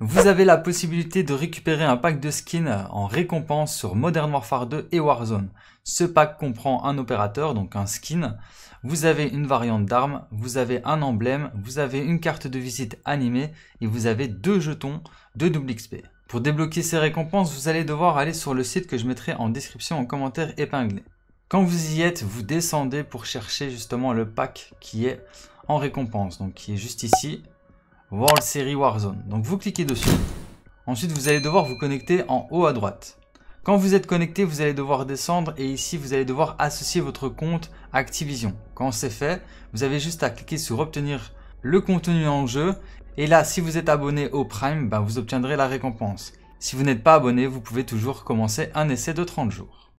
Vous avez la possibilité de récupérer un pack de skins en récompense sur Modern Warfare 2 et Warzone. Ce pack comprend un opérateur, donc un skin, vous avez une variante d'armes, vous avez un emblème, vous avez une carte de visite animée et vous avez deux jetons de double XP. Pour débloquer ces récompenses, vous allez devoir aller sur le site que je mettrai en description en commentaire épinglé. Quand vous y êtes, vous descendez pour chercher justement le pack qui est en récompense, donc qui est juste ici, World Series Warzone. Donc vous cliquez dessus. Ensuite, vous allez devoir vous connecter en haut à droite. Quand vous êtes connecté, vous allez devoir descendre et ici, vous allez devoir associer votre compte Activision. Quand c'est fait, vous avez juste à cliquer sur obtenir le contenu en jeu. Et là, si vous êtes abonné au Prime, bah, vous obtiendrez la récompense. Si vous n'êtes pas abonné, vous pouvez toujours commencer un essai de 30 jours.